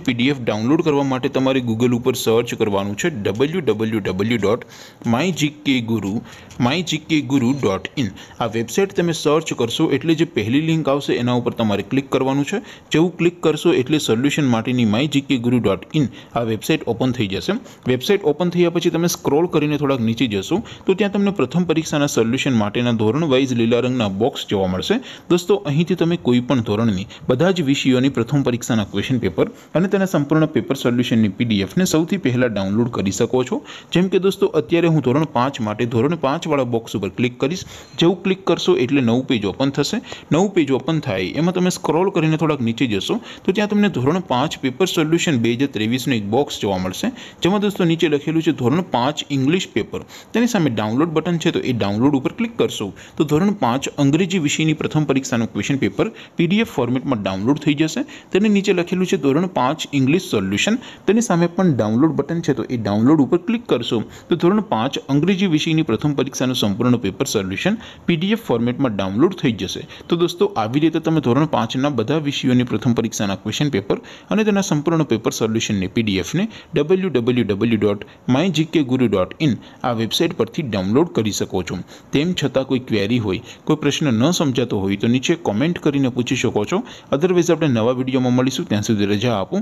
જે PDF download કરવા માટે તમારે ગૂગલ ઉપર સર્ચ કરવાનું છે W W W dot my GK Guru my GK Guru dot in આ વેબસાઇટ તમે સર્ચ કરશો એટલે જે પહેલી લિંક આવશે એના ઉપર તમારે ક્લિક કરવાનું છે જેવું ક્લિક કરશો એટલે સોલ્યુશન માટેની my GK Guru dot in આ વેબસાઇટ ઓપન થઈ જશે વેબસાઇટ ઓપન થયા પછી તમે સ્ક્રોલ કરીને થોડાક નીચે જશો તો ત્યાં તમને પ્રથમ પરીક્ષાના સોલ્યુશન માટેના ધોરણ વાઇઝ લીલા રંગના બોક્સ જોવા મળશે દોસ્તો અહીંથી તમે કોઈ પણ ધોરણની બધા જ વિષયોની પ્રથમ પરીક્ષાના ક્વેશ્ચન પેપર અને તને સંપૂર્ણ પેપર સોલ્યુશન ની પીડીએફ ને સૌથી પહેલા ડાઉનલોડ કરી શકો છો જેમ કે દોસ્તો અત્યારે હું ધોરણ 5 માટે ધોરણ 5 વાળો બોક્સ ઉપર ક્લિક કરિસ જેવું ક્લિક કરશો એટલે નવ પેજ ઓપન થશે નવ પેજ ઓપન થાય એમાં તમે સ્ક્રોલ કરીને થોડક નીચે જશો તો ત્યાં તમને ધોરણ 5 પેપર સોલ્યુશન 2023 નો એક બોક્સ જોવા મળશે જેમાં દોસ્તો નીચે લખેલું છે ધોરણ 5 ઇંગ્લિશ પેપર તેની સાથે ડાઉનલોડ બટન છે તો એ ડાઉનલોડ ઉપર ક્લિક કરશો તો ધોરણ 5 અંગ્રેજી વિષયની પ્રથમ પરીક્ષાનું ક્વેશ્ચન પેપર પીડીએફ ફોર્મેટમાં ડાઉનલોડ થઈ જશે તેની નીચે લખેલું છે ધોરણ 5 इंग्लिश सॉल्यूशन તેની સામે પણ ડાઉનલોડ બટન છે તો એ ડાઉનલોડ ઉપર ક્લિક કરશો તો ધોરણ 5 અંગ્રેજી વિષયની પ્રથમ પરીક્ષાનું સંપૂર્ણ પેપર સોલ્યુશન પીડીએફ ફોર્મેટમાં ડાઉનલોડ થઈ જશે તો દોસ્તો આવી રીતે તમે ધોરણ 5 ના બધા વિષયોની પ્રથમ પરીક્ષાના ક્વેશ્ચન પેપર અને તેના સંપૂર્ણ પેપર સોલ્યુશન ને પીડીએફ ને www.mygkguru.in આ વેબસાઈટ પરથી ડાઉનલોડ કરી શકો છો તેમ છતાં કોઈ ક્વેરી હોય કોઈ પ્રશ્ન ન સમજાતો હોય તો નીચે કમેન્ટ કરીને પૂછી શકો છો અધરવાઇઝ આપણે નવા વિડિયોમાં મળીશું ત્યાં સુધી રજા આપો